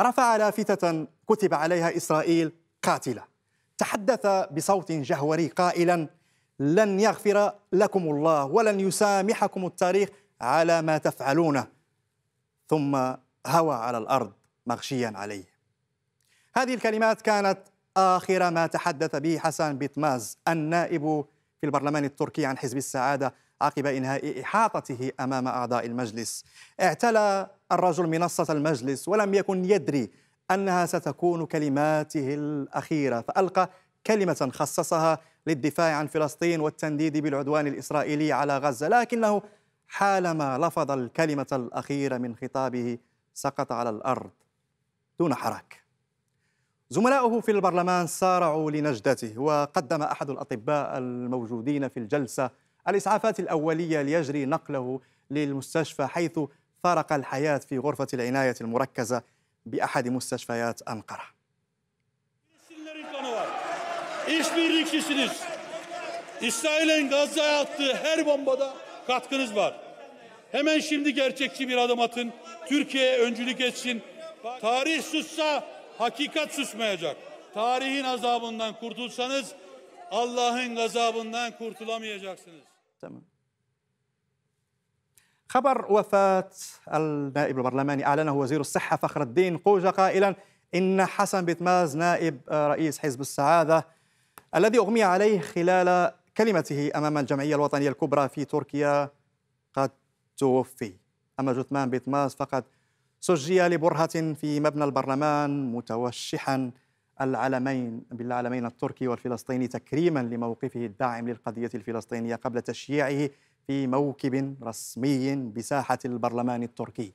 رفع لافتة كتب عليها إسرائيل قاتلة تحدث بصوت جهوري قائلا لن يغفر لكم الله ولن يسامحكم التاريخ على ما تفعلونه ثم هوى على الأرض مغشيا عليه هذه الكلمات كانت آخر ما تحدث به حسن بيتماز النائب في البرلمان التركي عن حزب السعادة عقب إنهاء إحاطته أمام أعضاء المجلس اعتلى الرجل منصة المجلس ولم يكن يدري أنها ستكون كلماته الأخيرة فألقى كلمة خصصها للدفاع عن فلسطين والتنديد بالعدوان الإسرائيلي على غزة لكنه حالما لفظ الكلمة الأخيرة من خطابه سقط على الأرض دون حراك زملاؤه في البرلمان سارعوا لنجدته وقدم أحد الأطباء الموجودين في الجلسة الإسعافات الأولية ليجري نقله للمستشفى حيث فارق الحياة في غرفة العناية المركزة بأحد مستشفيات أنقرة İşbirlikçisiniz. İsrail'in Gazze'ye attığı her bombada katkınız var. Hemen şimdi gerçekçi bir adım atın. Türkiye öncülük etsin. Tarih sussa hakikat susmayacak. Tarihin azabından kurtulsanız Allah'ın gazabından kurtulamayacaksınız. Tamam. خبر وفاة النائب البرلماني أعلنه وزير الصحة فخر الدين قوجة قائلا إن حسن بتماز نائب رئيس حزب السعادة الذي أغمي عليه خلال كلمته أمام الجمعية الوطنية الكبرى في تركيا قد توفي أما جثمان بتماز فقد سجي لبرهة في مبنى البرلمان متوشحا العلمين بالعلمين التركي والفلسطيني تكريما لموقفه الداعم للقضية الفلسطينية قبل تشييعه في موكب رسمي بساحة البرلمان التركي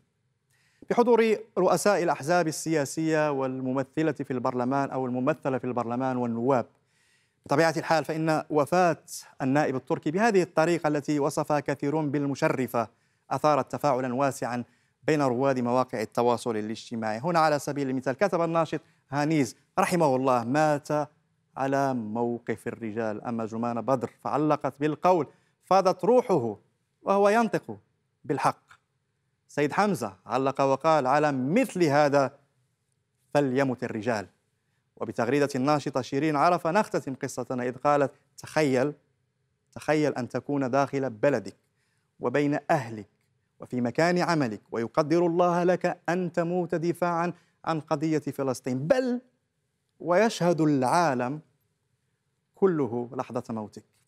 بحضور رؤساء الأحزاب السياسية والممثلة في البرلمان أو الممثلة في البرلمان والنواب بطبيعة الحال فإن وفاة النائب التركي بهذه الطريقة التي وصفها كثيرون بالمشرفة أثارت تفاعلا واسعا بين رواد مواقع التواصل الاجتماعي هنا على سبيل المثال كتب الناشط هانيز رحمه الله مات على موقف الرجال أما جمان بدر فعلقت بالقول فاضت روحه وهو ينطق بالحق سيد حمزة علق وقال على مثل هذا فليمت الرجال وبتغريدة الناشطة شيرين عرفة نختتم قصتنا إذ قالت تخيل تخيل أن تكون داخل بلدك وبين أهلك وفي مكان عملك ويقدر الله لك أن تموت دفاعا عن قضية فلسطين بل ويشهد العالم كله لحظة موتك